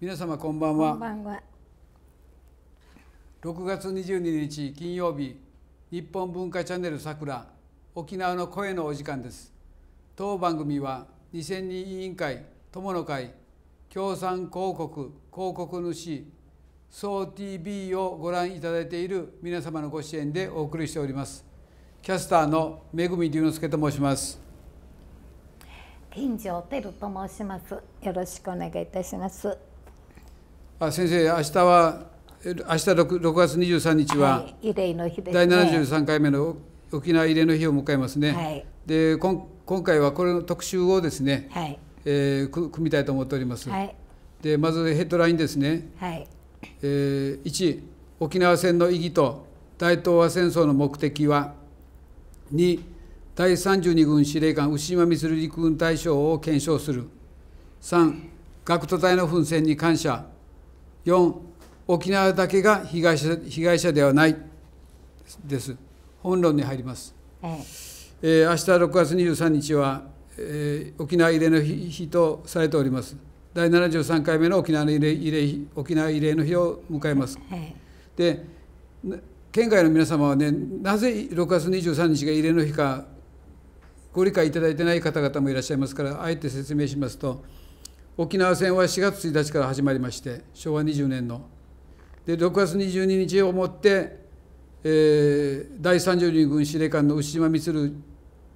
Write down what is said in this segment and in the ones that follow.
皆様こんばんは。こんばんは。6月22日金曜日、日本文化チャンネルさくら沖縄の声のお時間です。当番組は2000人委員会友の会協賛広告広告主総 TV をご覧いただいている皆様のご支援でお送りしております。キャスターの恵龍之介と申します。金城照と申します。よろしくお願いいたします。あ先生、明日は、明日 6, 6月23日は、はい、慰の日です、ね、第73回目の沖縄慰霊の日を迎えますね。はい、で今今回はこれの特集をですね、はい、えー、組みたいと思っております。はい、でまずヘッドラインですね、はいえー、1沖縄戦の意義と大東亜戦争の目的は2第32軍司令官牛島満陸軍大将を検証する3学徒隊の奮戦に感謝4沖縄だけが被害者被害者ではないです本論に入ります、えええー、明日6月23日は、えー、沖縄慰霊の日とされております第73回目の沖縄の慰霊慰霊沖縄慰霊の日を迎えます、ええ、で県外の皆様はねなぜ6月23日が慰霊の日かご理解いただいてない方々もいらっしゃいますからあえて説明しますと沖縄戦は4月1日から始まりまして昭和20年ので6月22日をもって、えー、第30二軍司令官の牛島満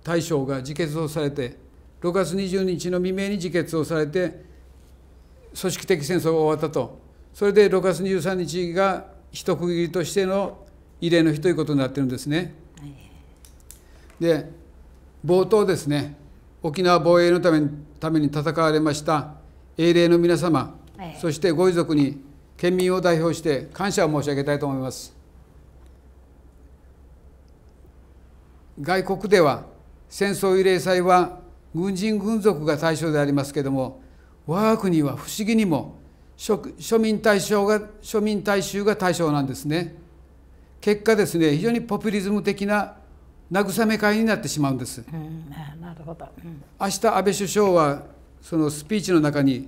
大将が自決をされて6月22日の未明に自決をされて組織的戦争が終わったとそれで6月23日が一区切りとしての異例の日ということになってるんですね。で冒頭ですね沖縄防衛のためために戦われました英霊の皆様、ええ、そしてご遺族に県民を代表して感謝を申し上げたいと思います外国では戦争慰霊祭は軍人軍属が対象でありますけれども我が国は不思議にも庶民大衆が庶民大衆が対象なんですね結果ですね非常にポピュリズム的な慰め会になってしまうんです、うん、なるほど、うん、明日安倍首相はそのスピーチの中に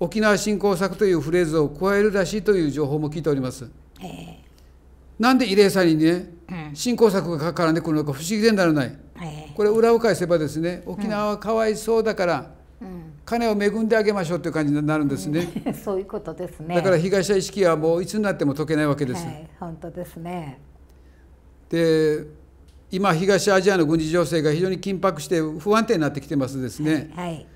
沖縄振興策というフレーズを加えるらしいという情報も聞いております。なんで慰霊祭にね、振興策が絡んでくるのか不思議でならない、これ裏を返せばですね沖縄はかわいそうだから、金を恵んであげましょうという感じになるんですね、そういうことですねだから被害者意識はもういつになっても解けないわけです、はい、本当ですねで今東アジアの軍事情勢が非常に緊迫して不安定になってきてますですね、はい、はい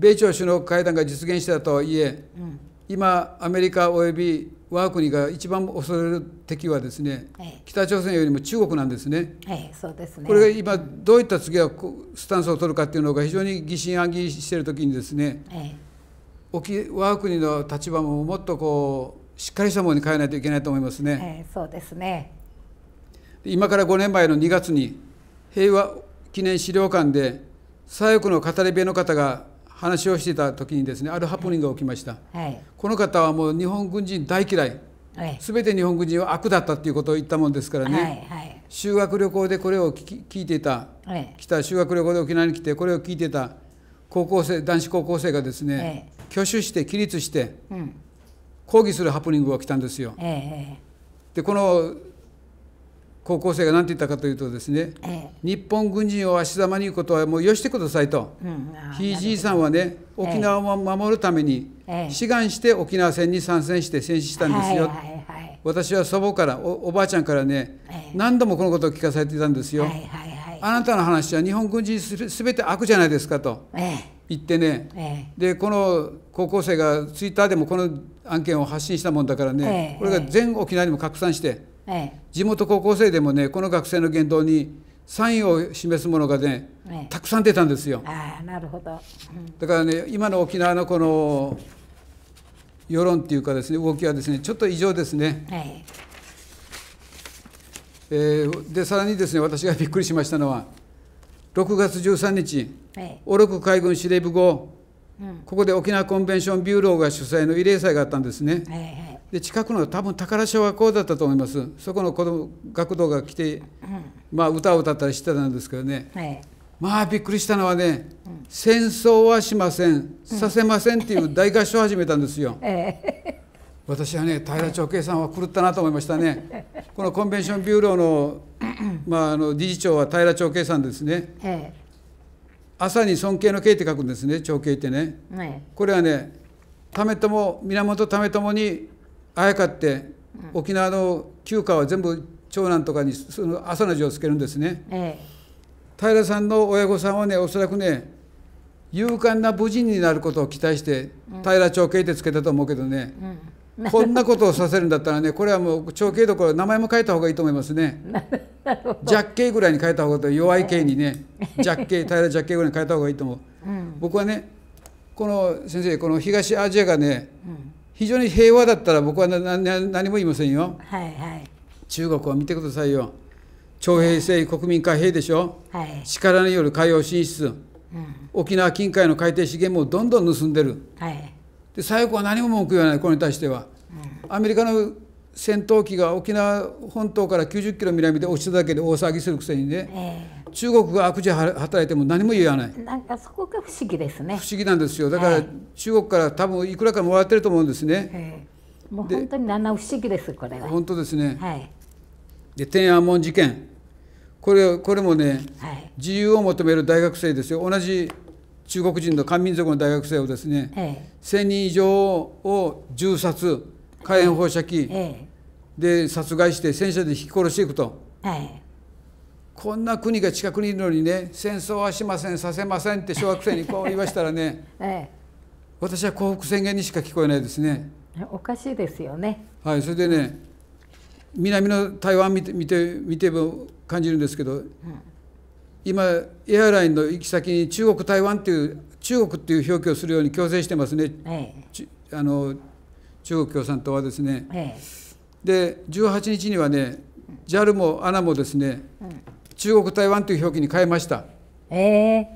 米朝首脳会談が実現したとはいえ、うん、今アメリカおよび我が国が一番恐れる敵はですね、北朝鮮よりも中国なんですね。そうですねこれが今どういった次はスタンスを取るかっていうのが非常に疑心暗鬼している時にですね、わ我が国の立場ももっとこうしっかりしたものに変えないといけないと思いますね。そうですね今から5年前の2月に平和記念資料館で左翼の語り部の方が話をしていた時にですねあるハプニングが起きました、はい、この方はもう日本軍人大嫌い、はい、全て日本軍人は悪だったっていうことを言ったもんですからね、はいはい、修学旅行でこれを聞いていた、はい、来た修学旅行で沖縄に来てこれを聞いていた高校生男子高校生がですね、挙手して起立して、うん、抗議するハプニングが起きたんですよ。でこの高校生が何て言ったかというとですね、ええ、日本軍人を足ざまに言うことはもうよしてくださいと、うん、ひいじいさんはね沖縄を守るために、志願して沖縄戦に参戦して戦死したんですよ、はいはいはい、私は祖母からおばあちゃんからね、何度もこのことを聞かされていたんですよ、はいはいはい、あなたの話は日本軍人すべて悪じゃないですかと。言ってね、ええ、でこの高校生がツイッターでもこの案件を発信したもんだからね、え、これが全沖縄にも拡散して、地元高校生でもねこの学生の言動にサインを示すものがね、ええ、たくさん出たんですよ。あなるほど、うん、だからね今の沖縄のこの世論っていうかですね動きはですねちょっと異常ですね。えええー、でさらにですね私がびっくりしましたのは6月13日、オロク海軍司令部後、うん、ここで沖縄コンベンションビューローが主催の慰霊祭があったんですね。で近くの多分宝小学校だったと思いますそこの子供学童が来て、まあ歌を歌ったりしてたんですけどね、はい、まあびっくりしたのはね、うん、戦争はしません、させませんっていう大合唱を始めたんですよ。え私はね平長慶さんは狂ったなと思いましたね。このコンベンションビューローの,、まあ、あの理事長は平長慶さんですね。え朝に尊敬の敬って書くんですね長敬ってね、これはね為朝源源為朝にあやかって沖縄の旧家は全部長男とかにその朝の字をつけるんですね、ええ、平さんの親御さんはねおそらくね勇敢な武人になることを期待して、平長慶ってつけたと思うけどね、うん、こんなことをさせるんだったらねこれはもう長慶どころ名前も変えた方がいいと思いますね ジャッぐらいに変えた方が弱い系にね、え、ジャッ平ジャッぐらいに変えた方がいいと思う、うん、僕はねこの先生この東アジアがね、非常に平和だったら僕は何も言いませんよ、はいはい、中国を見てくださいよ徴兵制、はい、国民化兵でしょ、はい、力による海洋進出、うん、沖縄近海の海底資源もどんどん盗んでる、はい、で左翼は何も文句言わないこれに対しては、うん、アメリカの戦闘機が沖縄本島から90キロ南で落ちただけで大騒ぎするくせにね、えー中国が悪事働いても何も言わないなんかそこが不思議ですね不思議なんですよだから中国から多分いくらかもらってると思うんですね、はい、もう本当に七不思議ですこれは本当ですね、はい、で天安門事件これこれもね、はい、自由を求める大学生ですよ同じ中国人の漢民族の大学生をですね、ええ、1,000人以上を銃殺火炎放射器で殺害して戦車で引き殺していくと、ええ、こんな国が近くにいるのにね戦争はしませんさせませんって小学生にこう言わしたらね、ええ、私は幸福宣言にしか聞こえないですね。おかしいですよね。はい、それでね南の台湾見て見て見ても感じるんですけど、うん、今エアラインの行き先に中国台湾っていう中国っていう表記をするように強制してますね。ええ、あの中国共産党はですね。ええ、で18日にはね JAL も ANA もですね、うん中国台湾という表記に変えました。えー、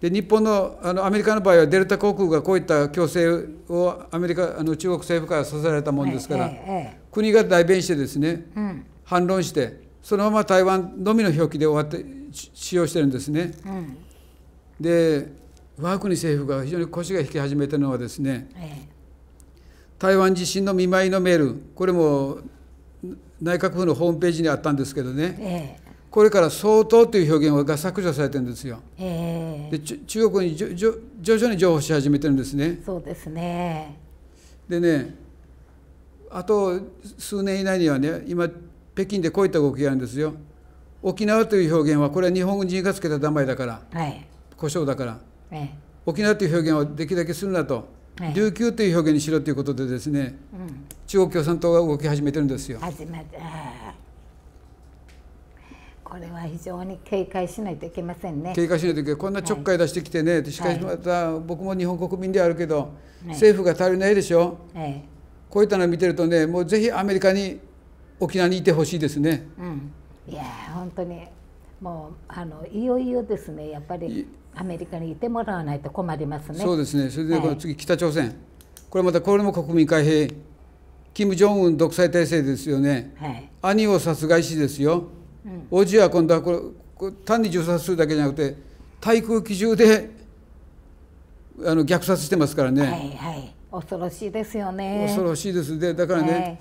で日本のあのアメリカの場合はデルタ航空がこういった強制をアメリカあの中国政府からさせられたもんですから、ええ国が代弁してですね、うん、反論してそのまま台湾のみの表記で終わって使用してるんですね。うん、で我が国政府が非常に腰が引き始めたのはですね、台湾地震の見舞いのメールこれも内閣府のホームページにあったんですけどね、ええ、これから相当という表現が削除されてるんですよ。で中国にじょじょ徐々に譲歩し始めてるんですね。そうですねでねあと数年以内にはね今北京でこういった動きがあるんですよ。沖縄という表現はこれは日本人がつけた名前だから、はい、故障だから、ええ、沖縄という表現をできるだけするなと、はい、琉球という表現にしろということでですね、うん、中国共産党が動き始めてるんですよ。始まったこれは非常に警戒しないといけませんね警戒しないといけないこんなちょっかい出してきてね、はい、しかしまた僕も日本国民であるけど、はい、政府が足りないでしょ、はい、こういったのを見てるとねもうぜひアメリカに沖縄にいてほしいですね、うん、いや本当にもうあのいよいよですねやっぱりアメリカにいてもらわないと困りますねそうですねそれでこの次、北朝鮮これまたこれも国民開閉金正恩独裁体制ですよね、兄を殺害しですよおじは今度はこれこれ単に銃殺するだけじゃなくて対空機銃であの虐殺してますからね、はいはい、恐ろしいですよね恐ろしいですでだからね、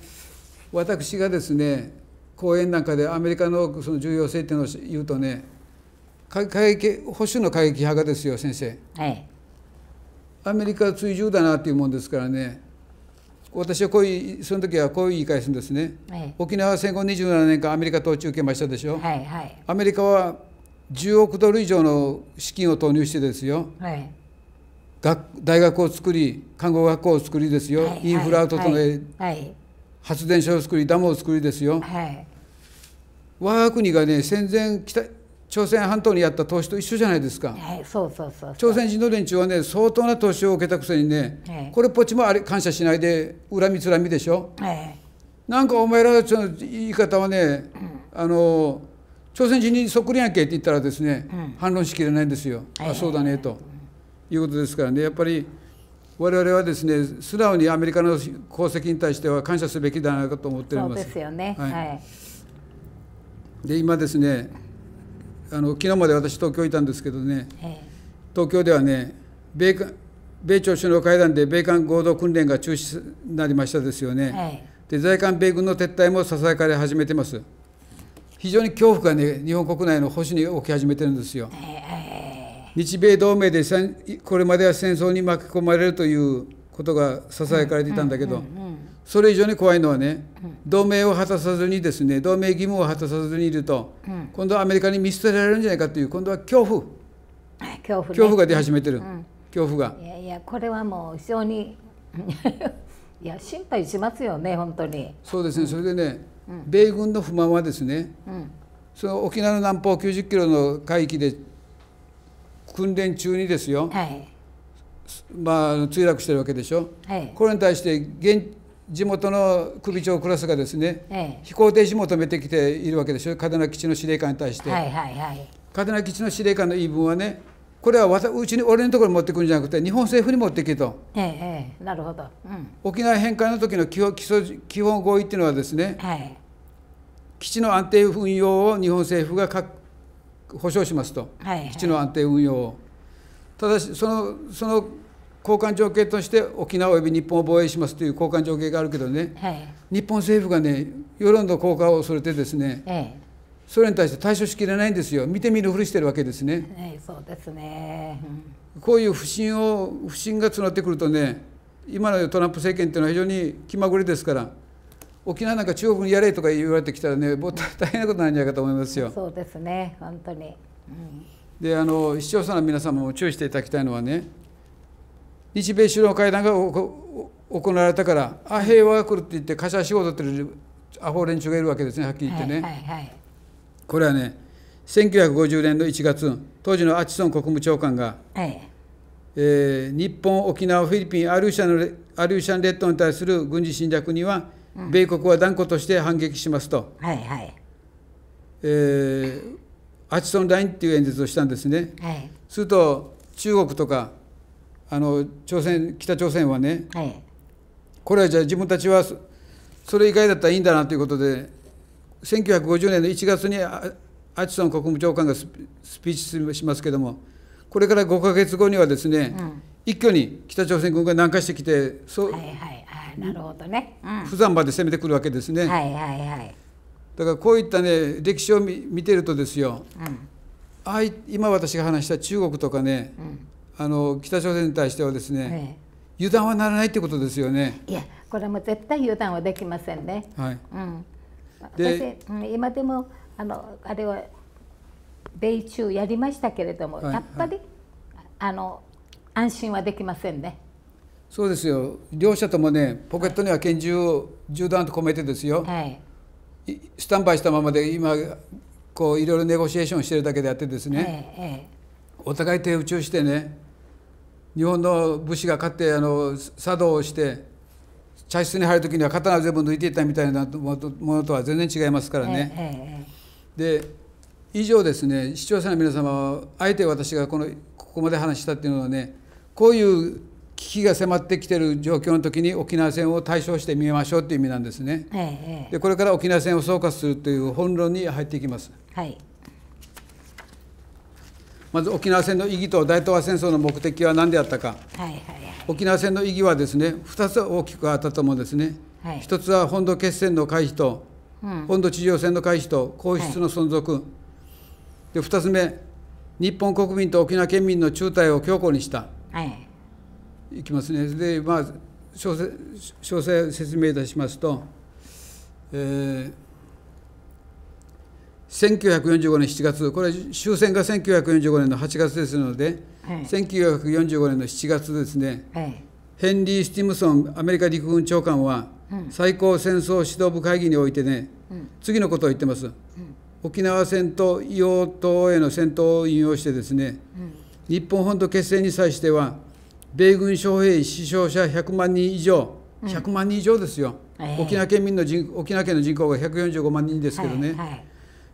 私がですね講演なんかでアメリカのその重要性っていうのを言うとね過激保守の過激派がですよ先生、はい、アメリカは追従だなっていうもんですからね私はこういうその時はこういう言い返すんですね、はい、沖縄戦後27年間アメリカ統治受けましたでしょ、はいはい、アメリカは10億ドル以上の資金を投入してですよ、はい、学大学を作り看護学校を作りですよ、はい、インフラを整え、発電所を作りダムを作りですよ、我が国がね戦前北朝鮮半島にやった投資と一緒じゃないですか、そうそうそう朝鮮人の連中はね相当な投資を受けたくせにね、これっぽっちもあれ感謝しないで恨みつらみでしょ、はなんかお前らの言い方はね、うん、あの朝鮮人にそっくりやんけって言ったらですね、うん、反論しきれないんですよ、はあそうだねと、いうことですからねやっぱり我々はですね素直にアメリカの功績に対しては感謝すべきではないかと思っております。そうですよね、はい、で今ですねあの昨日まで私東京いたんですけどね東京ではね米米朝首脳会談で米韓合同訓練が中止になりましたですよね、で在韓米軍の撤退もささやかれ始めてます非常に恐怖がね日本国内の保守に起き始めてるんですよ、日米同盟でこれまでは戦争に巻き込まれるということがささやかれていたんだけど、うんうんうんうんそれ以上に怖いのはね、うん、同盟を果たさずにですね同盟義務を果たさずにいると、うん、今度はアメリカに見捨てられるんじゃないかという今度は恐怖 恐怖、ね,、怖が出始めてる、うん、恐怖がいやいやこれはもう非常に いや心配しますよね本当にそうですね、それでね、米軍の不満はですね、その沖縄の南方90キロの海域で訓練中にですよ、はい、まあ墜落してるわけでしょ、はい、これに対して現地元の首長クラスがですね、ええ、飛行停止も止めてきているわけでしょ嘉手納基地の司令官に対して、嘉手納基地の司令官の言い分はねこれはうちに俺のところに持ってくるんじゃなくて日本政府に持ってきと、ええなるほど、うん、沖縄返還の時の基本基礎基本合意っていうのはですね、はい、基地の安定運用を日本政府が保障しますと、はいはい、基地の安定運用をただしそのその交換条件として沖縄及び日本を防衛しますという交換条件があるけどね、はい、日本政府がね世論の効果を恐れてですね、ええ、それに対して対処しきれないんですよ見て見ぬふりしてるわけですね。ええ、そうですね、うん、こういう不信を不信が募ってくるとね今のトランプ政権っていうのは非常に気まぐれですから沖縄なんか中国にやれとか言われてきたらねもう大変なことなんじゃないかと思いますよ。そうですね本当に、うん、であの視聴者の皆様も注意していただきたいのはね日米首脳会談が行われたからあ平和が来るって言って会社仕事ってるアホ連中がいるわけですねはっきり言ってね、はいはいはい、これはね1950年の1月当時のアチソン国務長官が、はい、えー、日本沖縄フィリピンアリューシャンアリューシャン列島に対する軍事侵略には、うん、米国は断固として反撃しますと、はいはいえー、アチソンラインっていう演説をしたんですね、はい、すると中国とかあの朝鮮北朝鮮はね、はい、これはじゃあ自分たちはそれ以外だったらいいんだなということで1950年の1月にアアチソン国務長官がスピーチしますけどもこれから5か月後にはですね、うん、一挙に北朝鮮軍が南下してきてそう、はいはいはい、なるほどね、うん、山まで攻めてくるわけですね。はいはいはい、だからこういったね歴史を見てるとですよ、うん、あい今私が話した中国とかね、うんあの北朝鮮に対してはですね、ええ、油断はならないってことですよね。いやこれも絶対油断はできませんね。はい。うん。で今でもあのあれは米中やりましたけれども、はい、やっぱり、はい、あの安心はできませんね。そうですよ。両者ともねポケットには拳銃を銃弾と込めてですよ。はい。スタンバイしたままで今こういろいろネゴシエーションしてるだけであってですね。ええ。お互い手打ちをしてね。日本の武士が勝ってあの茶道をして茶室に入る時には刀を全部抜いていったみたいなものとは全然違いますからね。で以上ですね視聴者の皆様はあえて私がこのここまで話したっていうのはねこういう危機が迫ってきてる状況の時に沖縄戦を対象してみましょうっていう意味なんですね。でこれから沖縄戦を総括するという本論に入っていきます。はいまず沖縄戦の意義と大東亜戦争の目的は何であったか、はいはいはい、沖縄戦の意義はですね2つ大きくあったと思うんですね、はい、1つは本土決戦の回避と、うん、本土地上戦の回避と皇室の存続、はい、で2つ目日本国民と沖縄県民の中隊を強固にした、はい、いきますねでまあ詳細説明いたしますと、えー1945年7月これ終戦が1945年の8月ですので、はい、1945年の7月ですね、はい、ヘンリー・スティムソンアメリカ陸軍長官は、最高戦争指導部会議においてね、うん、次のことを言ってます、うん、沖縄戦と硫黄島への戦闘を引用してですね、うん、日本本土決戦に際しては米軍将兵死傷者100万人以上、100万人以上ですよ、えー、沖縄県民の人沖縄県の人口が145万人ですけどね、はいはい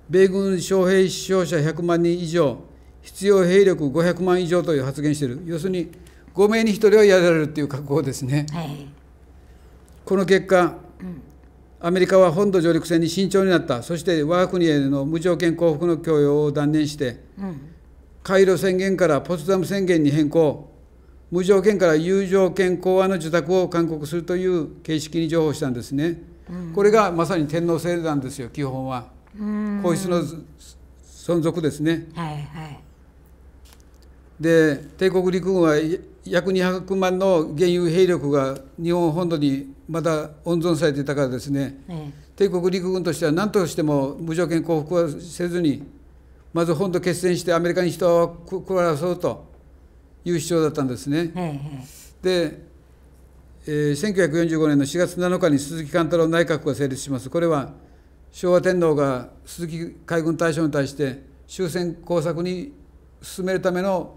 米軍将兵死傷者100万人以上、必要兵力500万以上という発言している、要するに5名に1人はやられるという覚悟ですね。はい、この結果、アメリカは本土上陸戦に慎重になった、そして我が国への無条件降伏の強要を断念して、うん、宣言からポツダム宣言に変更、無条件から有条件講和の受託を勧告するという形式に譲歩したんですね。これがまさに天皇制なんですよ、基本は。皇室の存続ですね。はいはい、で帝国陸軍は約200万の原油兵力が日本本土にまだ温存されていたからですね、帝国陸軍としては何としても無条件降伏はせずにまず本土決戦してアメリカに人を食らわそうという主張だったんですね。い、で、えー、1945年の4月7日に鈴木貫太郎内閣が成立します。これは昭和天皇が鈴木海軍大将に対して終戦工作に進めるための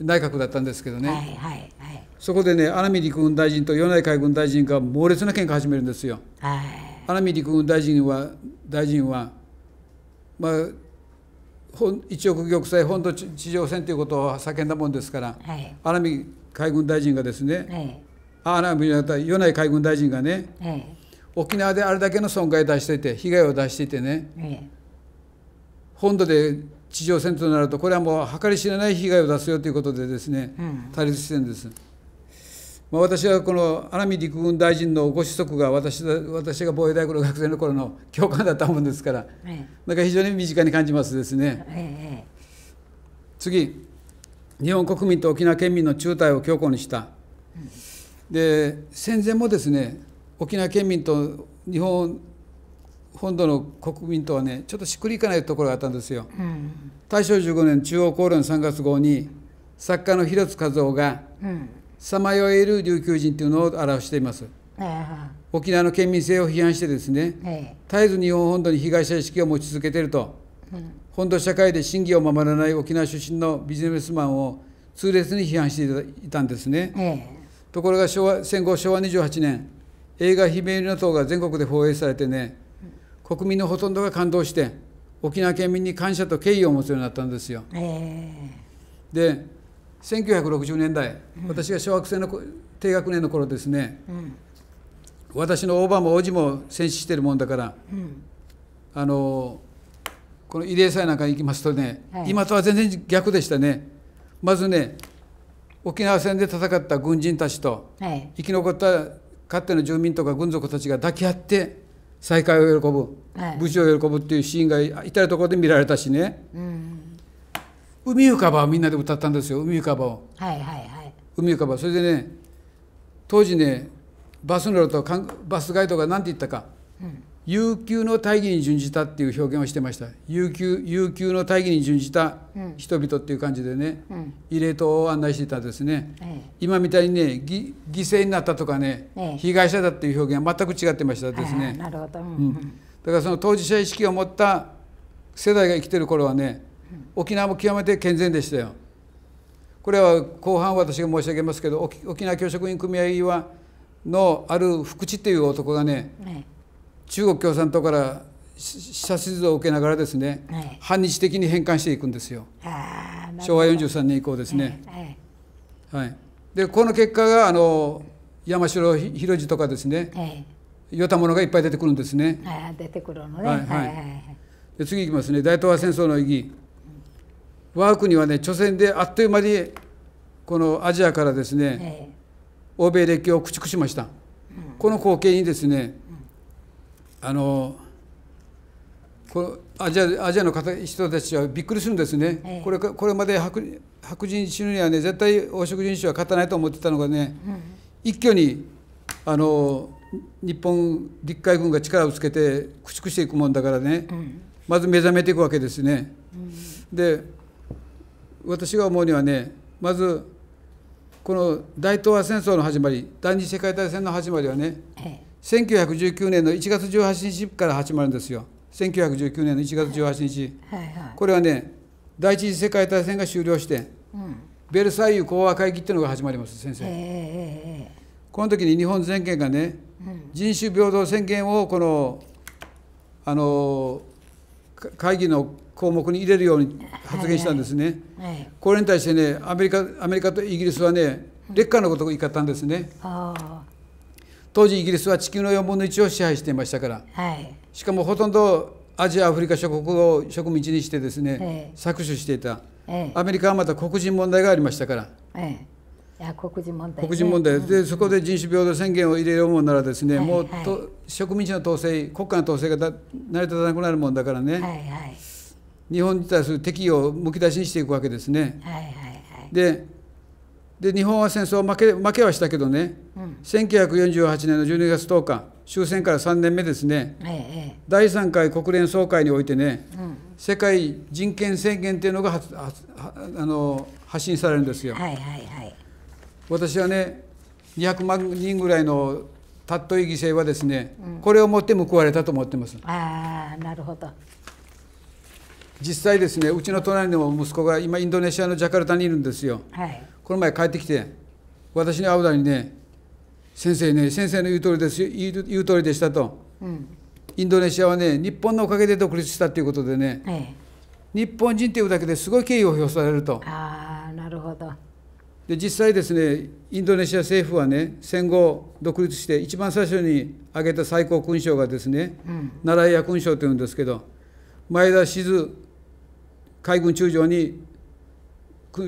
内閣だったんですけどね、はいはいはい、そこでね穴見陸軍大臣と米内海軍大臣が猛烈な喧嘩始めるんですよ。はい、穴見陸軍大臣は大臣は、まあ、一億玉砕本土地上戦ということを叫んだもんですから、はい、穴見海軍大臣がですね、はい、あ穴見米内海軍大臣がね、はい沖縄であれだけの損害を出していて被害を出していてね、ええ、本土で地上戦となるとこれはもう計り知れない被害を出すよということでですね、対立してるんです。まあ、私はこの荒見陸軍大臣のご子息が私私が防衛大学の学生の頃の教官だったもんですから、ええ、なんか非常に身近に感じますですね。え、次日本国民と沖縄県民の中退を強固にした。で戦前もですね沖縄県民と日本本土の国民とはねちょっとしっくりいかないところがあったんですよ。うん、大正15年中央公論3月号に作家の広津和夫が「さまよえる琉球人」というのを表しています。沖縄の県民性を批判してですね、ええ、絶えず日本本土に被害者意識を持ち続けていると、うん、本土社会で真偽を守らない沖縄出身のビジネスマンを痛烈に批判していたんですね。えところが昭和戦後昭和28年映画「悲鳴の塔」が全国で放映されてね国民のほとんどが感動して沖縄県民に感謝と敬意を持つようになったんですよ。で1960年代、私が小学生の低学年の頃ですね、私の大場も王子も戦死してるもんだから、あのこの慰霊祭なんかに行きますとね、今とは全然逆でしたねまずね沖縄戦で戦った軍人たちと、生き残ったかつての住民とか軍属たちが抱き合って再会を喜ぶ、はい、武士を喜ぶっていうシーンが至る所で見られたしね、うん、海浮かばをみんなで歌ったんですよ海浮かばを、はいはいはい、海浮かばそれでね当時ねバス乗るとバスガイドが何て言ったか、うん、悠久の大義に準じたっていう表現をしてました悠久悠久の大義に準じた人々っていう感じでね、慰霊塔を案内していたんですね、ええ、今みたいにね犠牲になったとかね、え、被害者だっていう表現は全く違ってましたですね、なるほど、うん、うん、だからその当事者意識を持った世代が生きてる頃はね沖縄も極めて健全でしたよこれは後半私が申し上げますけど沖縄教職員組合はのある福地っていう男がね、中国共産党から指図を受けながらですね、はい、反日的に変換していくんですよ昭和43年以降ですね。はい、はい、でこの結果があの山城広次とかですね、はい、よたものがいっぱい出てくるんですね。あ出てくるのね、はいはい、で次いきますね大東亜戦争の意義。我が国はね、朝鮮であっという間にこのアジアからですね、え欧米列強を駆逐しました、うん、この光景にですねあのこアジアアジアの方人たちはびっくりするんですね、ええ、これこれまで白白人ぬにはね絶対黄色人種は勝たないと思ってたのがね、うん、一挙にあの日本陸海軍が力をつけて駆逐していくもんだからね、うん、まず目覚めていくわけですね。うん、で私が思うにはねまずこの大東亜戦争の始まり第二次世界大戦の始まりはね、え1919年の1月18日から始まるんですよ1919年の1月18日、はいはいはい、これはね第一次世界大戦が終了して、うん、ベルサイユ講和会議っていうのが始まります先生、えー、この時に日本全権がね、うん、人種平等宣言をこのあの会議の項目に入れるように発言したんですね、はいはいはい、これに対してねアメリカアメリカとイギリスはね、劣化のことを言い方んですね。当時イギリスは地球の4分の1を支配していましたから、はい、しかもほとんどアジアアフリカ諸国を植民地にしてですね、ええ、搾取していた、え、アメリカはまた黒人問題がありましたから、いや黒人問題、ね、黒人問題で、そこで人種平等宣言を入れようもんならですね、はいもうと植民地の統制国家の統制が成り立たなくなるもんだからね、はいはい、日本に対する敵意をむき出しにしていくわけですね。はいはいはい、でで日本は戦争負け負けはしたけどね、うん、1948年の12月10日終戦から3年目ですね、ええ、第3回国連総会においてね、うん、世界人権宣言っていうのが発あの発信されるんですよ。はいはいはい、私はね200万人ぐらいのたっとい犠牲はですね、うん、これをもって報われたと思ってます。あなるほど実際ですねうちの隣の息子が今インドネシアのジャカルタにいるんですよ。はいこの前帰ってきて私に会うたにね先生ね先生の言う通りです言う言う通りでしたと、うん、インドネシアはね日本のおかげで独立したということでね、ええ、日本人っていうだけですごい敬意を表されるとああなるほどで実際ですねインドネシア政府はね戦後独立して一番最初に挙げた最高勲章がですね、うん、ナライア勲章というんですけど前田静海軍中将に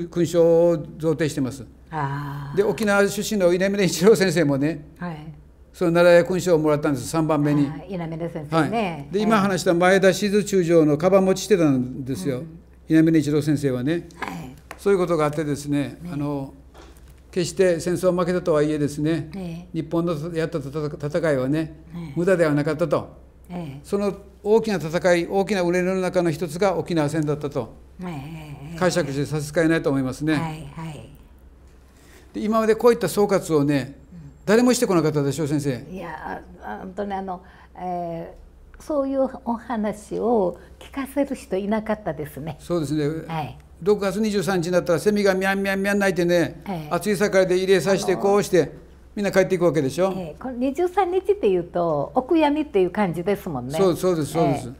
勲章を贈呈してます。で沖縄出身の稲嶺一郎先生もね、はい、その奈良屋勲章をもらったんです3番目に。稲先生はで今話した前田静中将のカバン持ちしてたんですよ、うん、稲嶺一郎先生はね、はい、そういうことがあってですね、ね、あの決して戦争を負けたとはいえですね、ね日本のやった戦いはね、ね、無駄ではなかったと、その大きな戦い大きな憂れの中の一つが沖縄戦だったと。解釈して差し支えないと思いますね。はいはい、で今までこういった総括をね誰もしてこなかったでしょう先生。いや本当にあの、えー、そういうお話を聞かせる人いなかったですね。そうですね。はい。6月23日になったらセミがみゃンミャンミャン鳴いてね、はい、暑い盛りで入れさしてこうしてみんな帰っていくわけでしょ。えー、この23日っていうとお悔やみっていう感じですもんね。そうそうですそうです。えー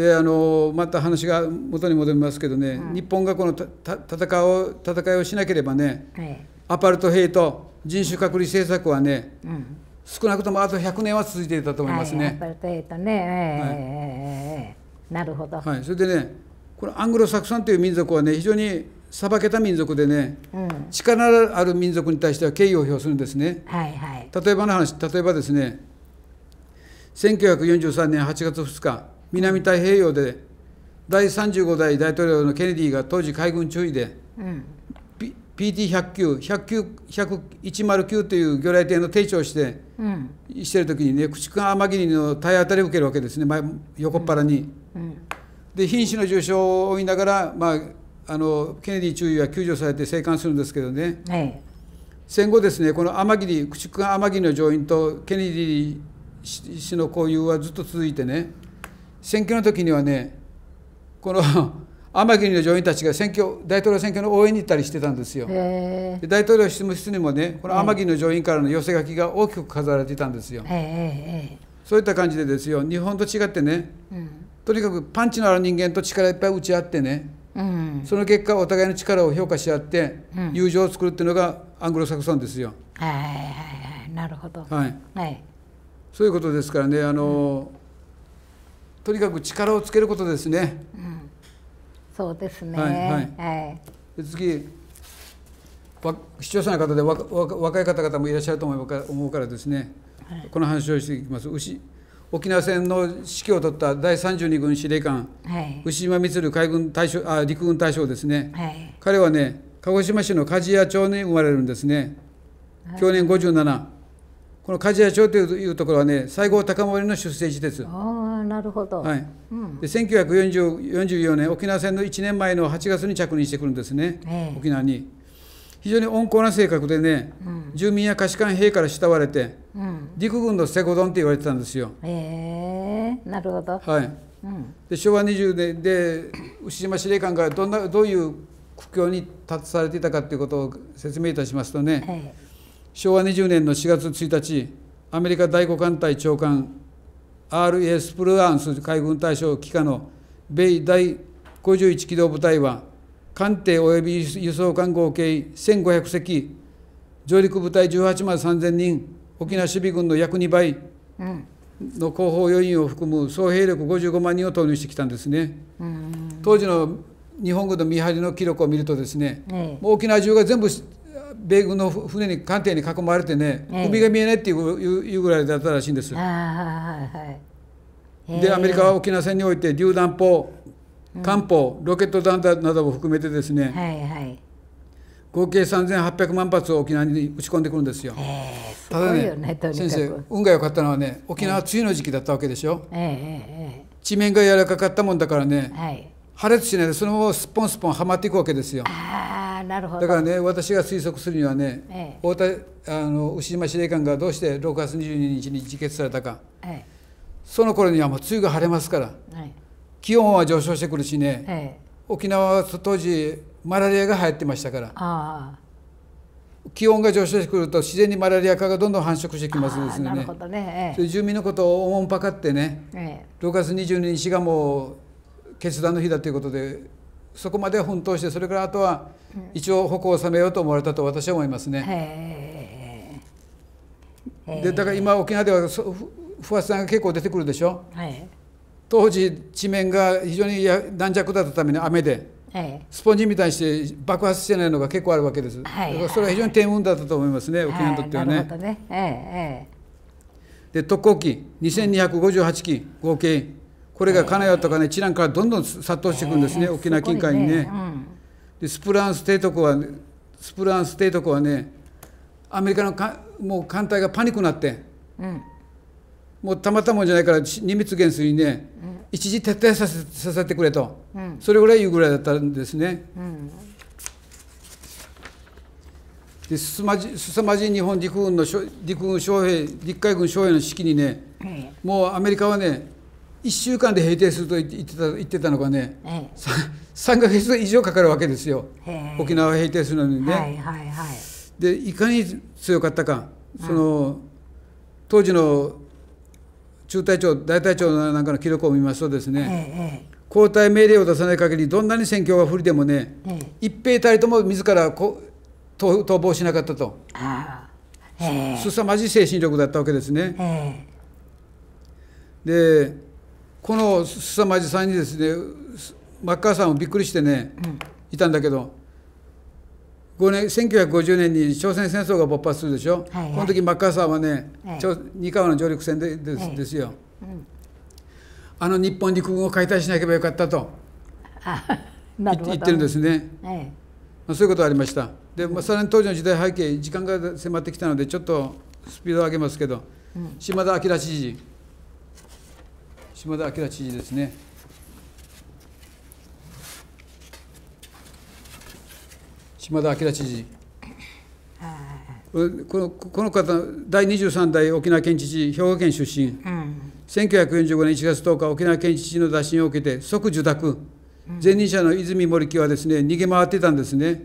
であのまた話が元に戻りますけどね、うん、日本がこのた戦う戦いをしなければね、はい、アパルトヘイト人種隔離政策はね、うん、少なくともあと100年は続いていたと思いますね。はい、アパルトヘイトね、はい、なるほど、はい、それでねこのアングロサクソンという民族はね非常に裁けた民族でね、うん、力ある民族に対しては敬意を表するんですね。はいはい、例えばの話例えばですね1943年8月2日南太平洋で第35代大統領のケネディが当時海軍中尉で、うん、PT109 109という魚雷艇の艇長をして、うん、してる時にね駆逐艦天霧の体当たりを受けるわけですね前横っ腹に。うん、で瀕死の重傷を負いながら、まあ、あのケネディ中尉は救助されて生還するんですけどね、はい、戦後ですねこの天霧駆逐艦天霧の乗員とケネディ氏の交友はずっと続いてね、選挙の時にはねこの天 城の上院たちが選挙大統領選挙の応援に行ったりしてたんですよ。大統領執務室にもねこの天城の上院からの寄せ書きが大きく飾られていたんですよ。そういった感じでですよ日本と違ってね、うん、とにかくパンチのある人間と力いっぱい打ち合ってね、うん、その結果お互いの力を評価し合って、うん、友情を作るっていうのがアングロサクソンですよ。はいはいはいなるほど、はいはい、そういうことですからねあの、とにかく力をつけることですね。うん、そうですね。はい、はいはい、次視聴者の方で若い方々もいらっしゃると思うからですね、はい、この話をしていきます牛沖縄戦の指揮を取った第32軍司令官、はい、牛島満海軍大将あ陸軍大将ですね、はい、彼はね鹿児島市の鍛冶屋町に生まれるんですねはい、去年57、この梶谷町というところはね西郷隆盛の出生地ですああなるほど、はいうん、で1944年沖縄戦の1年前の8月に着任してくるんですね、え沖縄に非常に温厚な性格でね、うん、住民や貸し官兵から慕われて、うん、陸軍の瀬古丼って言われてたんですよへえー、なるほどはい、うん、で昭和20年で牛島司令官がどんなどういう苦境に立たされていたかということを説明いたしますとね、ええ昭和20年の4月1日、アメリカ第5艦隊長官 R.A. スプルアンス海軍大将機下の米第51機動部隊は、艦艇及び輸送艦合計1500隻、上陸部隊18万3000人、沖縄守備軍の約2倍の後方要員を含む総兵力55万人を投入してきたんですね。当時の日本軍の見張りの記録を見るとですね、もう沖縄中が全部米軍の船に艦艇に囲まれてね、海が見えないっていうぐらいだったらしいんです。でアメリカは沖縄戦において榴弾砲艦砲、ロケット弾なども含めてですね、はいはい、合計3800万発を沖縄に打ち込んでくるんですよ。ただね、先生運が良かったのはね沖縄は梅雨の時期だったわけでしょ、えー、地面が柔らかかったもんだからね、はい、破裂しないでそのまますっぽんすっぽんはまっていくわけですよ。あなるほどだからね私が推測するにはね、ええ、太田あの牛島司令官がどうして6月22日に自決されたか、ええ、その頃にはもう梅雨が晴れますから、ええ、気温は上昇してくるしね、ええ、沖縄は当時マラリアが流行ってましたからあ気温が上昇してくると自然にマラリア化がどんどん繁殖してきますですね。なるほどね、ええ、住民のことをおもんぱかってね、ええ、6月22日がもう決断の日だということでそこまで奮闘してそれからあとは一応矛を収めようと思われたと私は思いますね。でだから今沖縄では不発弾が結構出てくるでしょ、当時地面が非常に軟弱だったために雨で、スポンジみたいにして爆発してないのが結構あるわけです、からそれは非常に天運だったと思いますね、沖縄にとってはね。で特攻機2258機合計これが金谷とかね知覧からどんどん殺到していくんですね、沖縄近海にね。でスプランス提督は、ね、スプランス提督はねアメリカのかもう艦隊がパニックになって、うん、もうたまったもんじゃないから二密元帥にね、うん、一時撤退させさせてくれと、うん、それぐらい言うぐらいだったんですね。ですまじすさまじい日本陸軍の陸軍将兵陸海軍将兵の指揮にね、もうアメリカはね1週間で閉店すると言ってた言ってたのがね、ええ、3か月以上かかるわけですよ沖縄閉店するのにね。はいはいはい、でいかに強かったかその、当時の中隊長大隊長なんかの記録を見ますとですね、ええ、交代命令を出さない限りどんなに戦況が不利でもね、一兵たりとも自らこ逃逃亡しなかったとすさまじい精神力だったわけですね。でこの凄まじさんにですねマッカーサーもびっくりしてね、うん、いたんだけど5年1950年に朝鮮戦争が勃発するでしょ、はいはい、この時マッカーサーはね、はい、二河の上陸戦でですはい、ですよ、うん、あの日本陸軍を解体しなければよかったと 言ってるんですね、はい、まあ、そういうことがありましたで、まあ、さらに当時の時代背景時間が迫ってきたのでちょっとスピードを上げますけど、うん、島田明知事島田明知事ですね。島田明知事。このこの方、第23代沖縄県知事、兵庫県出身、うん、1945年1月10日、沖縄県知事の打診を受けて、即受諾、うん、前任者の泉森樹はですね逃げ回ってたんですね、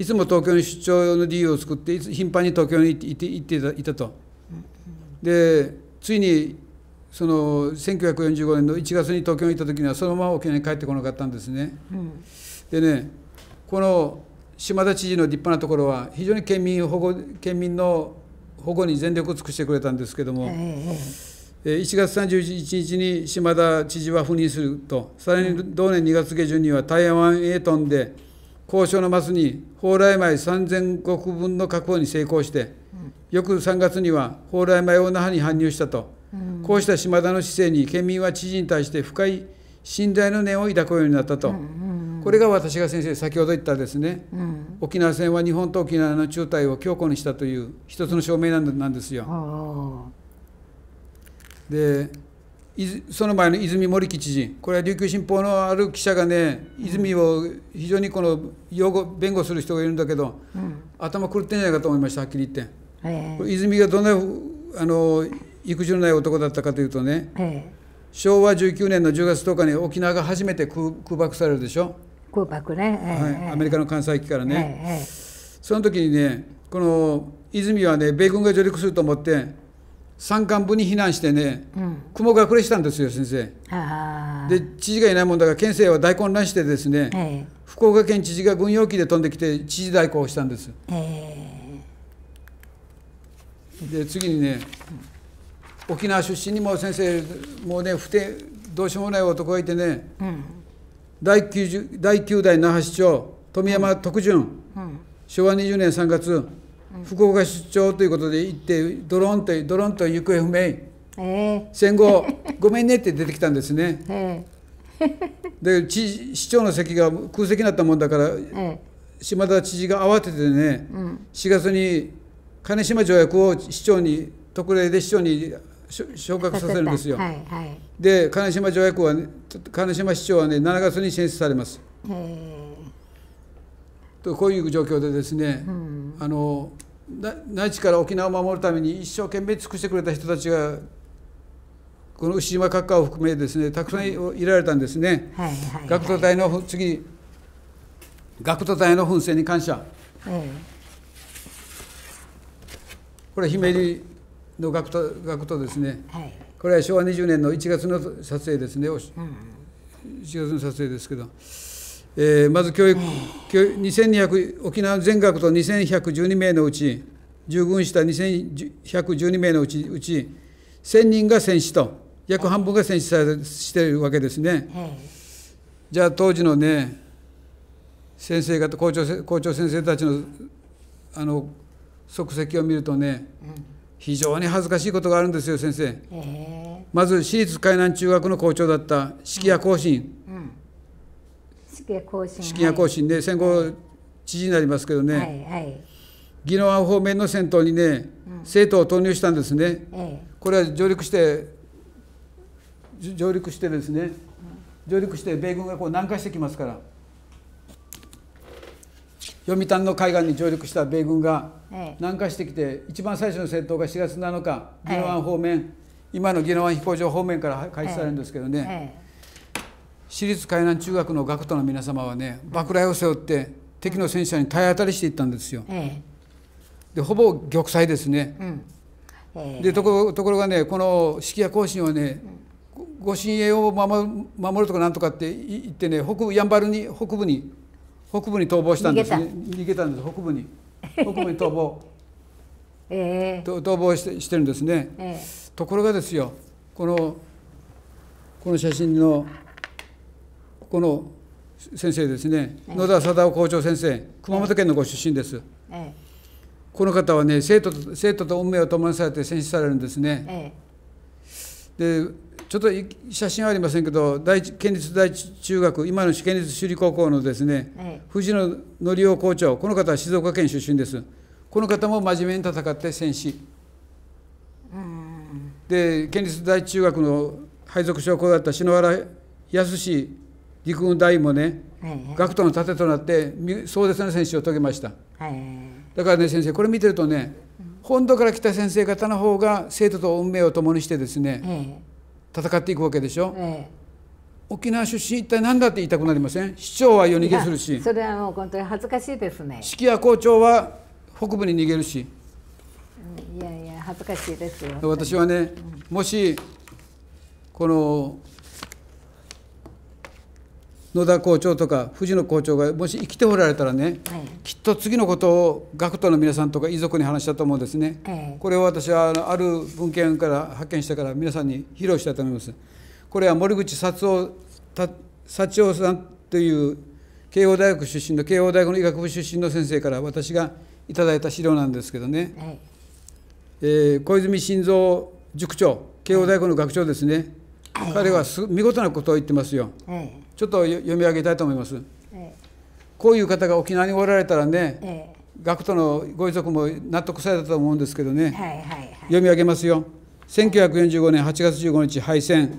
いつも東京に出張の理由を作って、頻繁に東京に行っていたと、でついにその1945年の1月に東京に行った時にはそのまま沖縄に帰ってこなかったんですね。うん、でねこの島田知事の立派なところは非常に県民保護県民の保護に全力を尽くしてくれたんですけども、えー、1月31日に島田知事は赴任するとさらに同年2月下旬には台湾へ飛んで交渉の末に蓬莱米3000石分の確保に成功して翌3月には蓬莱米を那覇に搬入したと。こうした島田の姿勢に県民は知事に対して深い信頼の念を抱くようになったと、これが私が先生先ほど言ったですね、うん、沖縄戦は日本と沖縄の中隊を強固にしたという一つの証明なんですよ。でその前の泉森木知事これは琉球新報のある記者がね、泉を非常にこの擁護弁護する人がいるんだけど、うん、頭狂ってんじゃないかと思いましたはっきり言って。えー、泉がどんなあの育児のない男だったかというとね、ええ、昭和19年の10月10日に沖縄が初めて空爆されるでしょ空爆ね、はい、アメリカの関西機からね、その時にねこの泉はね米軍が上陸すると思って山間部に避難してね、うん、雲隠れしたんですよ先生で知事がいないもんだから県政は大混乱してですね、え福岡県知事が軍用機で飛んできて知事代行をしたんです、えで次にね沖縄出身にも先生もうね不定どうしようもない男がいてね、うん、第 ,9 第9代那覇市長富山徳順、うんうん、昭和20年3月、福岡出張ということで行ってドロンとドロンと行方不明、えー、戦後ごめんねって出てきたんですね。えー、で知市長の席が空席になったもんだから、えー、島田知事が慌ててね、うん、4月に金島条約を市長に特例で市長に昇格させるんですよ、はいはい、で金島条約は、ね、金島市長はね7月に選出されますとこういう状況でですね、うん、あの内地から沖縄を守るために一生懸命尽くしてくれた人たちがこの牛島閣下を含めですねたくさんいられたんですね、学徒隊の次学徒隊の奮戦に感謝、これ姫路の額と額とですね、はい、これは昭和20年の1月の撮影ですね、うん、1月の撮影ですけど、えー、まず教育、教育2200沖縄全学と2112名のうち従軍した2112名のうちうち1000人が戦死と約半分が戦死されしているわけですね。はい、じゃあ当時のね先生方校長校長先生たちのあの足跡を見るとね、うん非常に恥ずかしいことがあるんですよ先生、えー、まず私立海南中学の校長だった式谷行進、うんうん、式谷行進式谷で、はい、戦後知事になりますけどね、はいはい、宜野湾方面の戦闘にね、うん、生徒を投入したんですね、えー、これは上陸して上陸してですね上陸して米軍がこう南下してきますから読谷の海岸に上陸した米軍が南下してきて、一番最初の戦闘が4月7日宜野湾方面、今の宜野湾飛行場方面から開始されるんですけどね、私立海南中学の学徒の皆様はね爆雷を背負って敵の戦車に体当たりしていったんですよ。でほぼ玉砕ですね。でところがねこの式や行進はね、ご神栄を守るとかなんとかって言ってね北部やんばるに北部に北部に逃亡したんですね逃げたんです北部に北部に逃亡、えー、逃亡してしてるんですね、えー、ところがですよこのこの写真のこの先生ですね、えー、野田貞夫校長先生熊本県のご出身です、えーこの方はね生徒と生徒と運命を共にされて戦死されるんですね、ええ、でちょっと写真はありませんけど第県立第一中学今の県立首里高校のですね、はい、藤野則夫校長この方は静岡県出身ですこの方も真面目に戦って戦死で県立第一中学の配属将校だった篠原康陸軍大もね、はい、学徒の盾となって壮絶な戦死を遂げました、はい、だからね先生これ見てるとね本土から来た先生方の方が生徒と運命を共にしてですね、戦っていくわけでしょ、ええ沖縄出身一体何だって言いたくなりません市長は夜逃げするしそれはもう本当に恥ずかしいですね式や校長は北部に逃げるしいやいや恥ずかしいですよ私はね、うん、もしこの野田校長とか藤野校長がもし生きておられたらね、はい、きっと次のことを学徒の皆さんとか遺族に話したと思うんですね、はい、これを私はある文献から発見したから皆さんに披露したいと思いますこれは森口幸夫幸夫さんという慶応大学出身の慶応大学の医学部出身の先生から私がいただいた資料なんですけどね、はい、えー、小泉晋三塾長慶応大学の学長ですね、彼はす見事なことを言ってますよ、はいちょっと読み上げたいと思います。ええ、こういう方が沖縄におられたらね、学徒のご遺族も納得されたと思うんですけどね、はいはいはい、読み上げますよ。1945年8月15日敗戦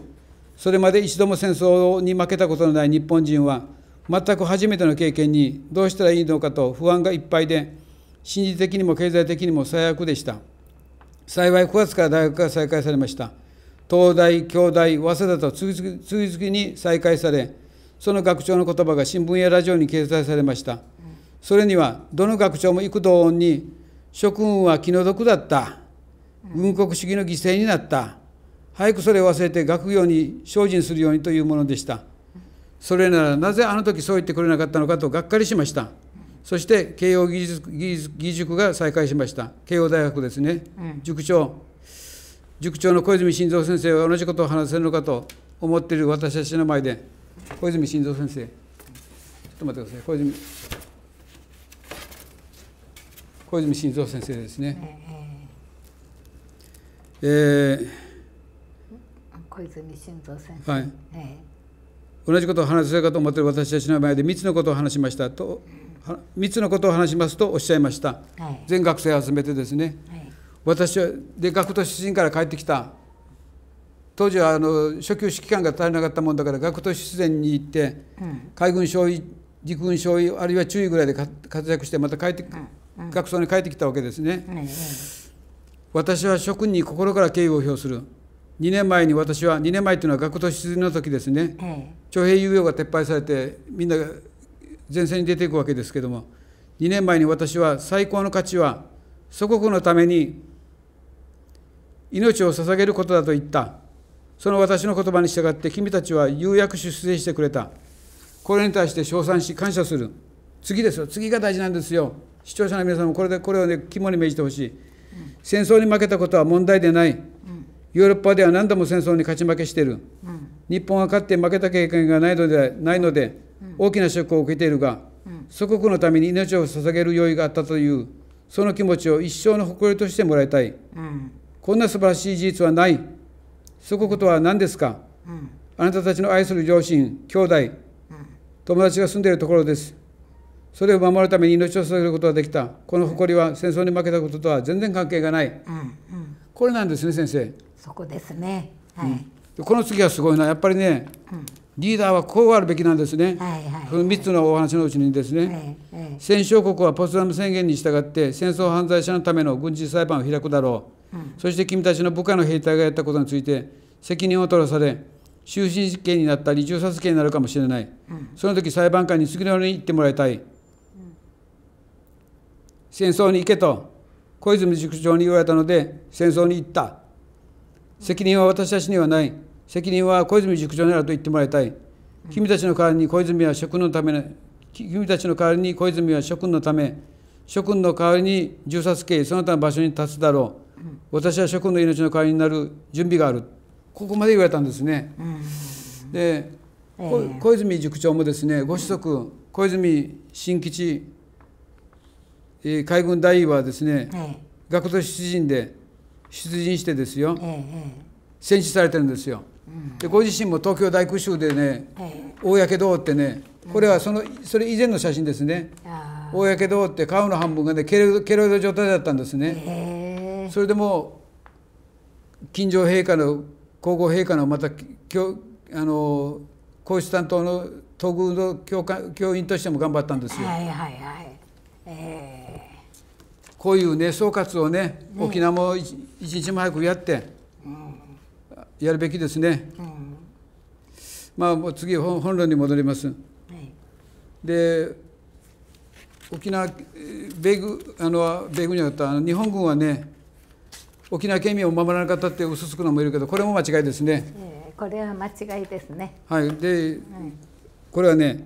それまで一度も戦争に負けたことのない日本人は全く初めての経験にどうしたらいいのかと不安がいっぱいで心理的にも経済的にも最悪でした幸い9月から大学が再開されました東大京大早稲田と次々に再開されその学長の言葉が新聞やラジオに掲載されましたそれにはどの学長も幾度に諸君は気の毒だった軍国主義の犠牲になった早くそれを忘れて学業に精進するようにというものでしたそれならなぜあの時そう言ってくれなかったのかとがっかりしましたそして慶応義塾義塾が再開しました慶応大学ですね、うん、塾長塾長の小泉晋三先生は同じことを話せるのかと思っている私たちの前で小泉晋三先生ちょっと待ってください小泉小泉晋三先生ですね。えー、小泉晋三先生、はいえー、同じことを話せるかと思っている私たちの前で3つのことを話しましたと3つのことを話しますとおっしゃいました、はい、全学生を集めてですね、はい、私はで学徒出身から帰ってきた当時はあの初級指揮官が足りなかったもんだから学徒出前に行って、海軍将尉陸軍将尉あるいは中尉ぐらいで活躍してまた帰って、学僧に帰ってきたわけですね。私は諸君に心から敬意を表する2年前に私は2年前というのは学徒出陣の時ですね、徴兵猶予が撤廃されてみんな前線に出ていくわけですけども2年前に私は最高の価値は祖国のために命を捧げることだと言った。その私の言葉に従って君たちは有役出世してくれた。これに対して称賛し感謝する。次ですよ。次が大事なんですよ。視聴者の皆さんもこれでこれをね肝に銘じてほしい。戦争に負けたことは問題でない。ヨーロッパでは何度も戦争に勝ち負けしている。日本は勝って負けた経験がないのでないので大きなショックを受けているが、祖国のために命を捧げる用意があったというその気持ちを一生の誇りとしてもらいたい。こんな素晴らしい事実はない。祖国とは何ですか、うん、あなたたちの愛する両親兄弟、うん、友達が住んでいるところですそれを守るために命を捧げることができたこの誇りは戦争に負けたこととは全然関係がない、うんうん、これなんですね先生そこですね、はいうん、この次はすごいなやっぱりね、リーダーはこうあるべきなんですね、はいはいはい、その3つのお話のうちにですね、はいはい、戦勝国はポツダム宣言に従って戦争犯罪者のための軍事裁判を開くだろうそして君たちの部下の兵隊がやったことについて責任を取らされ終身刑になったり銃殺刑になるかもしれない、うん、その時裁判官に次のように言ってもらいたい、うん、戦争に行けと小泉塾長に言われたので戦争に行った責任は私たちにはない責任は小泉塾長にあると言ってもらいたい君たちの代わりに小泉は諸君のため君たちの代わりに小泉は諸君のため諸君の代わりに銃殺刑その他の場所に立つだろう私は諸君の命の代わりになる準備があるここまで言われたんですね。で、えー、小泉塾長もですねご子息小泉新吉、えー、海軍大尉はですね、えー、学徒出陣で出陣してですよ、戦死されてるんですよ。でご自身も東京大空襲でね、大やけどってねこれはそのそれ以前の写真ですね大やけどって顔の半分がねケロイド状態だったんですね。それでも金城陛下の皇后陛下のまた教あの皇室担当の東宮の教教員としても頑張ったんですよ。はいはいはい、えー、こういうね総括をね、沖縄も一日も早くやって、うん、やるべきですね。うん、まあもう次本本論に戻ります。はい、で沖縄米軍あの米軍によった日本軍はね沖縄県民を守らなかったって嘘つくのもいるけどこれも間違いですね、えー、これは間違いですねはいで、はい、これはね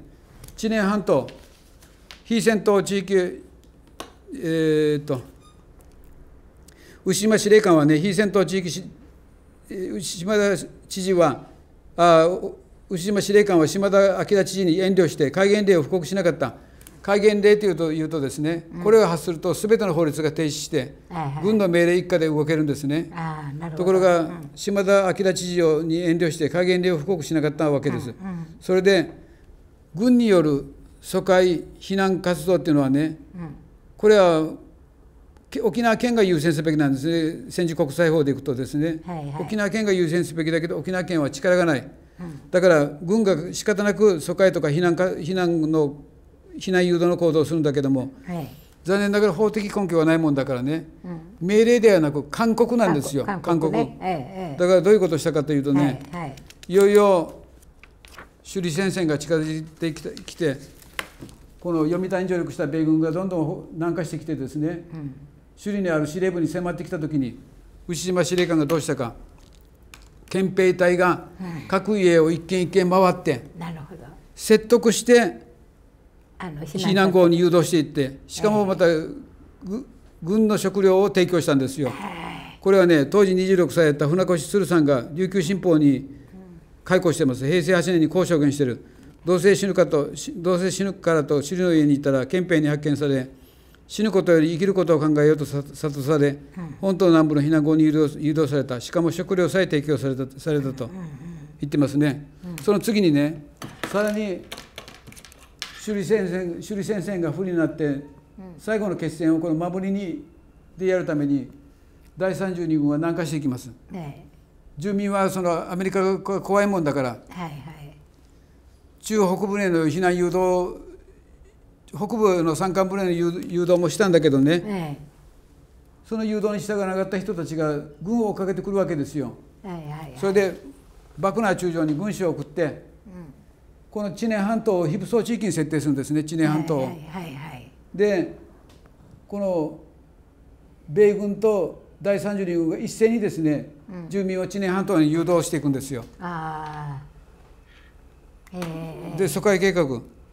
知念半島非戦闘地域えー、っと牛島司令官はね非戦闘地域し牛島田知事はあ牛島司令官は島田明知事に遠慮して戒厳令を布告しなかった戒厳令というと言うとですね、これを発すると全ての法律が停止して、軍の命令一下で動けるんですね。ところが、島田明知事に遠慮して戒厳令を布告しなかったわけです。それで軍による疎開避難活動っていうのはね、これは沖縄県が優先すべきなんですね戦時国際法でいくとですね、はいはい、沖縄県が優先すべきだけど沖縄県は力がない、うん、だから軍が仕方なく疎開とか避難か避難の避難誘導の行動をするんだけども、はい、残念ながら法的根拠はないもんだからね、うん、命令ではなく勧告なんですよ勧告、ねええ、だからどういうことをしたかというとね、はいはい、いよいよ首里戦線が近づいてきてきてこの読谷に上陸した米軍がどんどん南下してきてですね、うん、首里にある司令部に迫ってきた時に牛島司令官がどうしたか憲兵隊が各家を一軒一軒回って、うん、説得してあの避難校に誘導していってしかもまた、えー、軍の食料を提供したんですよ。これはね当時26歳だった船越鶴さんが琉球新報に解雇してます平成8年にこう証言してるどうせ死ぬかとどうせ死ぬからと尻の家にいたら憲兵に発見され死ぬことより生きることを考えようと諭され、本島南部の避難後に誘導されたしかも食料さえ提供されたされたと言ってますね、その次にねさらに首里戦線首里戦線が不利になって最後の決戦をこの守りにでやるために第三十二軍は南下していきます、は住民はそのアメリカが怖いもんだから、はいはい、中北部への避難誘導北部の山間部への誘導もしたんだけどね、はい、その誘導に従わなかった人たちが軍を追っかけてくるわけですよ。はいはいはい、それで幕内中将に軍師を送ってこの知念半島を非武装地域に設定するんですね知念半島、はいはいはいはい、でこの米軍と第三十軍が一斉にですね、うん、住民を知念半島に誘導していくんですよ。あえー、で疎開計画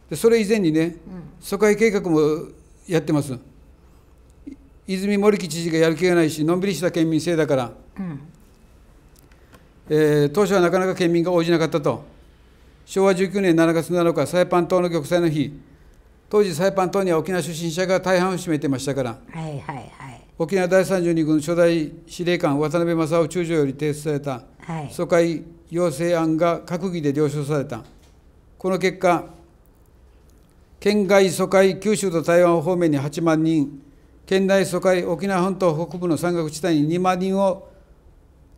でそれ以前にね、うん、疎開計画もやってます。泉森木知事がやる気がないしのんびりした県民性だから、うん、えー、当初はなかなか県民が応じなかったと。昭和19年7月7日サイパン島の玉砕の日当時サイパン島には沖縄出身者が大半を占めてましたから、はいはいはい、沖縄第32軍初代司令官渡辺正夫中将より提出された、はい、疎開要請案が閣議で了承されたこの結果県外疎開九州と台湾方面に8万人県内疎開沖縄本島北部の山岳地帯に2万人を、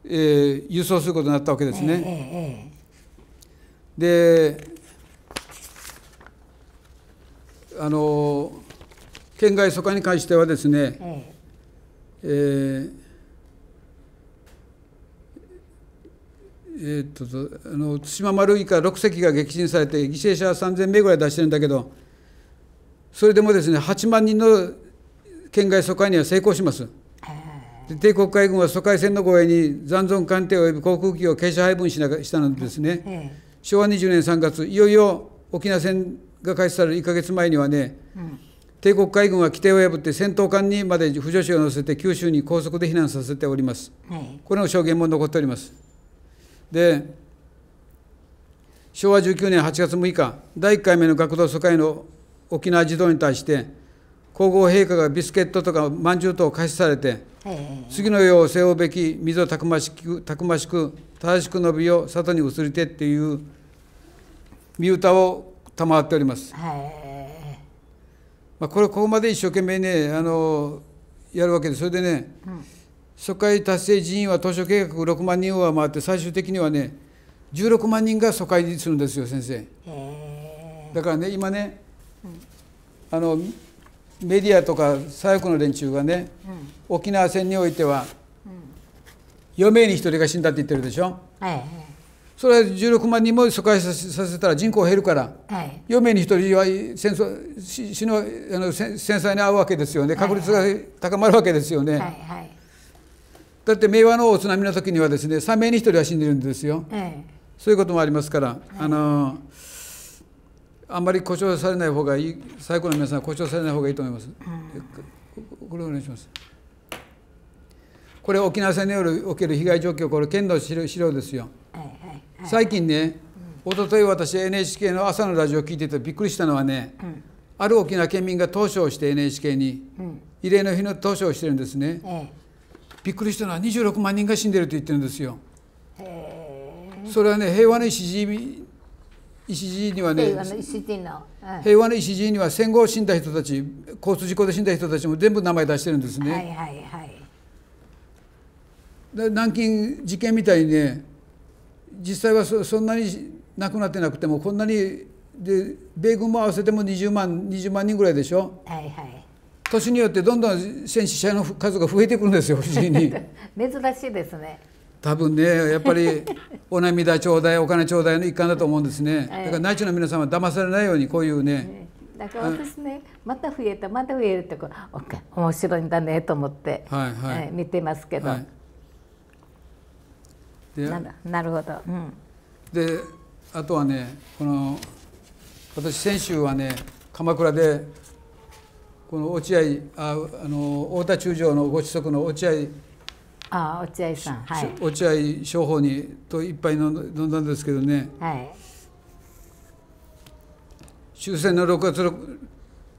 えー、輸送することになったわけですね。ええであの県外疎開に関してはですね、ええー、えー、っとあの対馬丸以下6隻が撃沈されて犠牲者3000名ぐらい出してるんだけどそれでもですね8万人の県外疎開には成功します。で帝国海軍は疎開船の護衛に残存艦艇及び航空機を傾斜配分しなしたのですね。昭和20年3月いよいよ沖縄戦が開始される1か月前にはね、うん、帝国海軍は規定を破って戦闘艦にまで浮上手を乗せて九州に高速で避難させております、うん、これの証言も残っておりますで昭和19年8月6日第1回目の学童疎開の沖縄児童に対して皇后陛下がビスケットとかまんじゅう等を貸しされて、次の世を背負うべき水をたくましくたくましく正しくの美を里に移りてっていう身歌を賜っております。まあ、これここまで一生懸命ねあのやるわけでそれでね、うん、疎開達成人員は当初計画6万人を上回って最終的にはね16万人が疎開するんですよ先生。だからね今ね、うん、あのメディアとか左翼の連中がね、うん、沖縄戦においては余命に一人が死んだって言ってるでしょ、はい、それは16万人も疎開させたら人口減るから、はい、4名に1人は戦争死のあの戦災に遭うわけですよね確率が高まるわけですよね、はいはいはいだって明和の大津波の時にはですね3名に1人は死んでるんですよ、はい、そういうこともありますから、はい、あのあんまり誇張されない方がいい最高の皆さん誇張されない方がいいと思います、これお願いしますこれ沖縄戦によるる被害状況これ県の資料ですよ、はいはいはい、最近ね、うん、一昨日私 NHK の朝のラジオを聞いててびっくりしたのはね、うん、ある沖縄県民が投書をして NHK に、うん、慰霊の日の投書をしてるんですね、ええ、びっくりしたのは26万人が死んでると言ってるんですよそれはね平和の礎石にはね平和の石には戦後死んだ人たち交通事故で死んだ人たちも全部名前出してるんですね、はいはいはい南京事件みたいにね実際はそんなに亡くなってなくてもこんなにで米軍も合わせても20万20万人ぐらいでしょ。はいはい年によってどんどん戦死者の数が増えてくるんですよ不思議に 珍しいですね多分ねやっぱり お涙頂戴お金頂戴の一環だと思うんですね、はい、だから内地の皆さんは騙されないようにこういうね、だから私ねまた増えたまた増えるってこう面白いんだねと思って、はいはい、はい、見てますけど、はいでなるほど、うん、であとはねこの私先週はね鎌倉でこの落合ああの太田中将のご子息の落合あ落合さん、はい、落合商法にと一杯飲んだんですけどね、はい、終戦の6月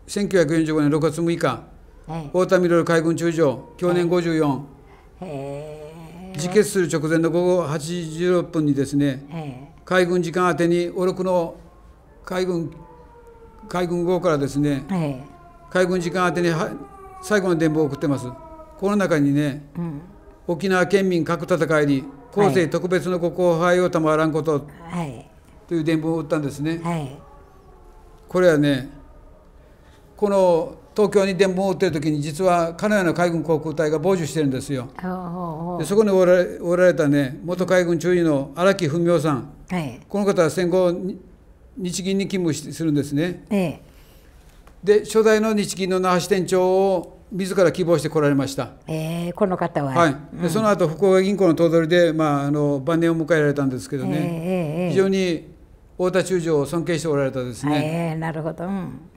1945年6月6日、はい、太田緑海軍中将享年54、はい、へえ自決する直前の午後8時16分にですね、海軍次官宛てにオロクの海軍海軍号からですね、海軍次官宛てに最後の電報を送ってますこの中にね、うん、沖縄県民各戦いに後世特別のご後輩をたまらんこと、はい、という電報を打ったんですね、はい、これはねこの東京に電報を打ってる時に実は金谷の海軍航空隊が傍受してるんですよ。でそこにおらおられたね元海軍中尉の荒木文雄さん、はい、この方は戦後日銀に勤務するんですね。ええ、で初代の日銀の那覇支店長を自ら希望してこられました。ええ、この方は、はい、うん、でその後福岡銀行の頭取で、まあ、あの晩年を迎えられたんですけどね、ええ非常に太田中将を尊敬しておられたですね。ええ、なるほど、うん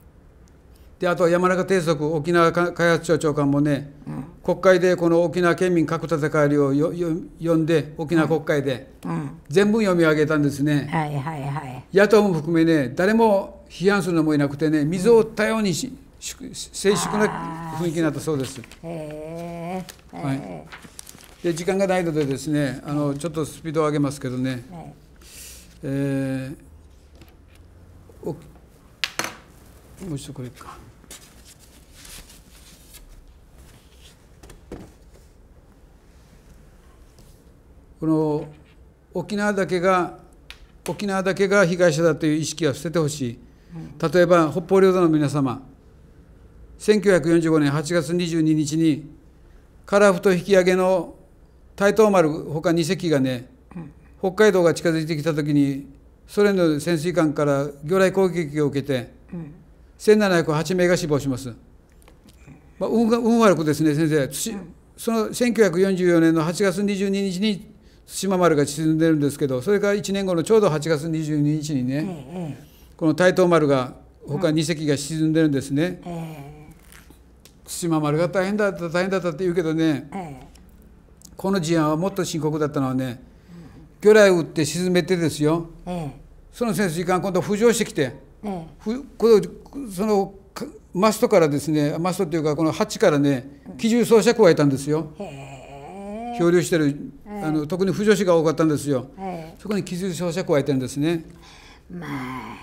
であとは山中定則沖縄開発庁長官もね、うん、国会でこの沖縄県民核戦いをよよ呼んで沖縄国会で、うん、全文読み上げたんですね、はいはいはい、野党も含めね誰も批判するのもいなくてね水を多様にし、うん静粛な雰囲気になったそうです。へえはい。で時間がないのでですね、あのちょっとスピードを上げますけどね。えー、おもう一度これか。この沖縄だけが沖縄だけが被害者だという意識は捨ててほしい例えば北方領土の皆様1945年8月22日に樺太引き上げの台東丸ほか2隻がね北海道が近づいてきた時にソ連の潜水艦から魚雷攻撃を受けて1708名が死亡します、まあ、運運悪くですね先生その1944年の8月22日に対馬丸が沈んでるんですけどそれから1年後のちょうど8月22日にね、この大東丸がほか2隻が沈んでるんですね。対馬丸が大変だった大変だったって言うけどね、この事案はもっと深刻だったのはね魚雷を撃って沈めてですよ、その潜水艦今度浮上してきて、ふこそのマストからですねマストっていうかこのハッチからね機銃装着加えたんですよ。漂流してる、あの特に婦女子が多かったんですよ、そこに傷傷者加えてるんですね。まあ、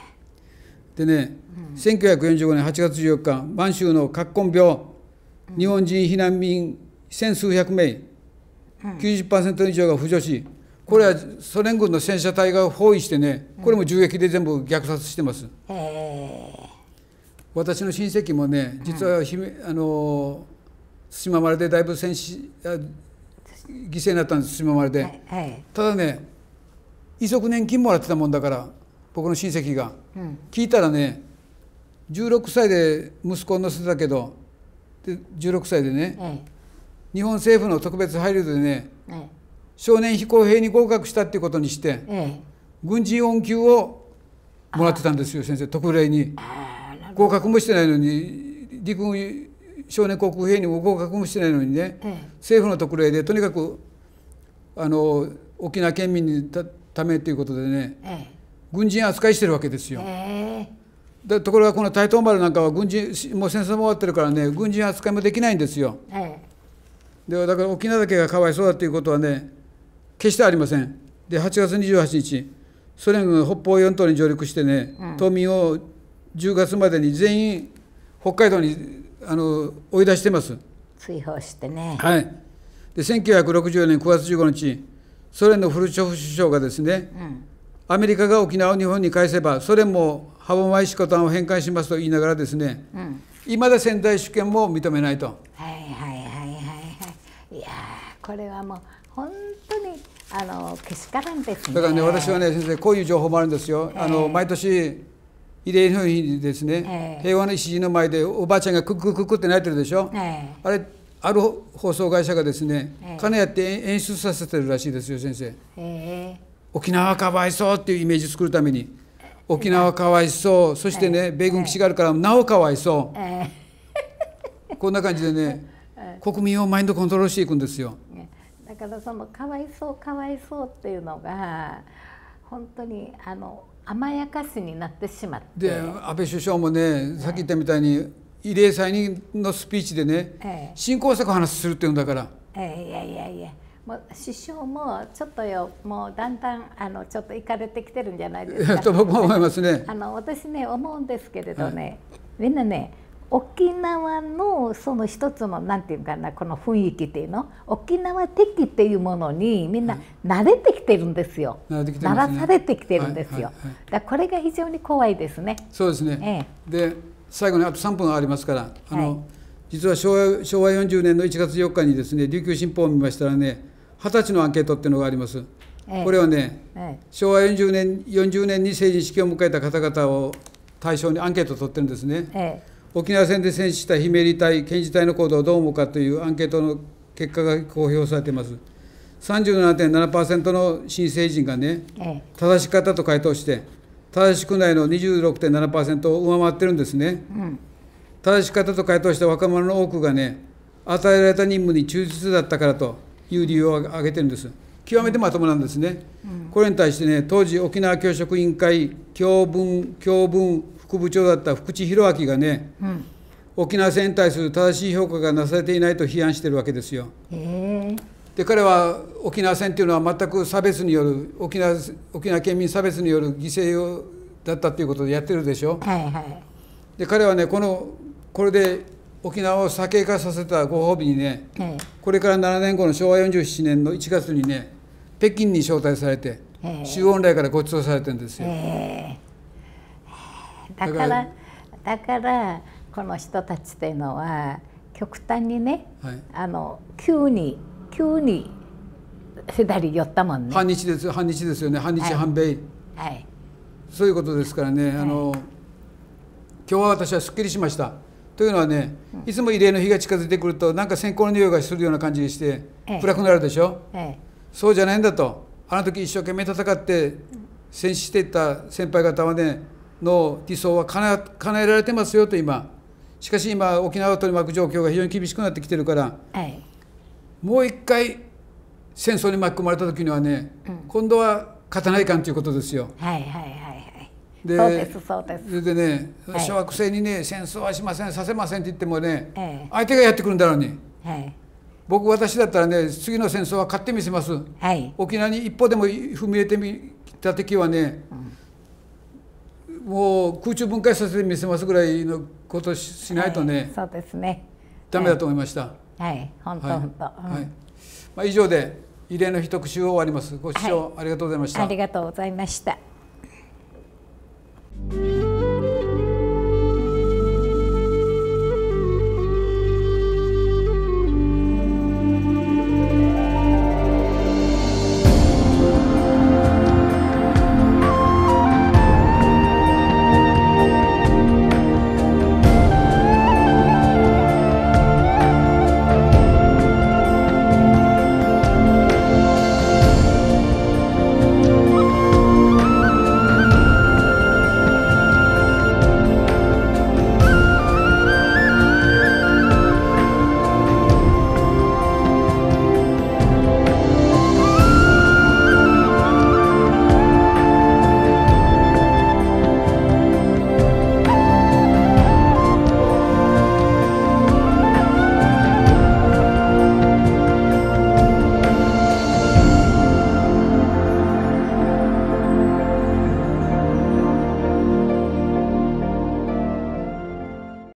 でね、うん、1945年8月14日満州の葛根病、日本人避難民千数百名、うん、90%以上が婦女子これはソ連軍の戦車隊が包囲してねこれも銃撃で全部虐殺してます。うん、私の親戚もね実は姫、あの対馬でだいぶ戦死犠牲になったんです島までで、はいはい、ただね遺族年金もらってたもんだから僕の親戚が、うん、聞いたらね16歳で息子を乗せたけどで16歳でね、はい、日本政府の特別配慮でね、はい、少年飛行兵に合格したっていうことにして、はい、軍人恩給をもらってたんですよ先生特例に合格もしてないのに陸軍少年国兵にも合格もしてないのにね、ええ、政府の特例でとにかくあの沖縄県民にためということでね、え、軍人扱いしてるわけですよ。でところがこの台東丸なんかは軍人もう戦争も終わってるからね軍人扱いもできないんですよ。でだから沖縄だけがかわいそうだということはね決してありません。で8月28日ソ連軍北方四島に上陸してね、島民を10月までに全員北海道にあの追い出してます。追放してね。はい。で1964年9月15日、ソ連のフルチョフ首相がですね、うん、アメリカが沖縄を日本に返せばソ連も歯舞石コタンを返還しますと言いながらですね、い、う、ま、ん、だ仙台主権も認めないと。はいはいはいはいはい。いやこれはもう本当にあのけしからんです、ね、だからね私はね先生こういう情報もあるんですよ。あの毎年慰霊の日にですね、平和の礎の前でおばあちゃんがクッククックって泣いてるでしょ、あれある放送会社がですね、金やって演出させてるらしいですよ先生、沖縄かわいそうっていうイメージ作るために沖縄かわいそうそしてね、米軍基地があるからなおかわいそう、こんな感じでね、国民をマインドコントロールしていくんですよ。だからそのかわいそうかわいそうっていうのが本当にあの甘やかしになってしまってで安倍首相もねさっき言ったみたいに、慰霊祭のスピーチでね、ええ、新工作話するって言うんだから、ええ、いやいやいやもう首相もちょっとよもうだんだんあのちょっと行かれてきてるんじゃないですかと僕も思いますねあの私ね思うんですけれどね、はい、みんなね沖縄のその一つの何て言うかなこの雰囲気っていうの沖縄的っていうものにみんな慣れてきてるんですよ、はい、慣、ね、らされてきてるんですよ、はいはいはい、だこれが非常に怖いですねそうですね、ええ、で最後にあと3分ありますからあの、はい、実は昭和昭和40年の1月4日にですね琉球新報を見ましたらね二十歳のアンケートっていうのがあります、え、これはね、昭和40年 ,40 年に成人式を迎えた方々を対象にアンケートを取ってるんですね、沖縄戦で戦死したひめり隊検事隊の行動をどう思うかというアンケートの結果が公表されています37.7%の新成人がね、正しかったと回答して正しくないの26.7%を上回ってるんですね、うん、正しかったと回答した若者の多くがね与えられた任務に忠実だったからという理由を挙げてるんです極めてまともなんですね、うん、これに対してね当時沖縄教職委員会教文教文副部長だった福地博明がね、うん、沖縄戦に対する正しい評価がなされていないと批判してるわけですよ。で彼は沖縄戦っていうのは全く差別による沖縄沖縄県民差別による犠牲をだったということでやってるでしょ。はいはい、で彼はねこのこれで沖縄を左傾化させたご褒美にね、はい、これから7年後の昭和47年の1月にね北京に招待されて周恩来からご馳走されてるんですよ。えだからだからこの人たちというのは極端にね、はい、あの急に急に左寄ったもんね反日です反日ですよね反日、はい、反米、はい、そういうことですからね、はい、あの今日は私はすっきりしましたというのはね、うん、いつも慰霊の日が近づいてくるとなんか閃光の匂いがするような感じにして暗くなるでしょ、ええ、そうじゃないんだとあの時一生懸命戦って戦死していった先輩方はねの理想は叶えられてますよと今しかし今沖縄を取り巻く状況が非常に厳しくなってきてるから、はい、もう一回戦争に巻き込まれた時にはね、うん、今度は勝たないかんということですよ。はいはいはいはいでそうですそうですれでね、小学生にね戦争はしませんさせませんって言ってもね、ええ、相手がやってくるんだろうに、はい、僕私だったらね次の戦争は勝ってみせます、はい、沖縄に一歩でも踏み入れてみた時はね、うんもう空中分解させて見せますぐらいのことしないとね、はい、そうですねダメだと思いました。はい、本当本当。はい。まあ以上で異例の日特集を終わります。ご視聴ありがとうございました。ありがとうございました。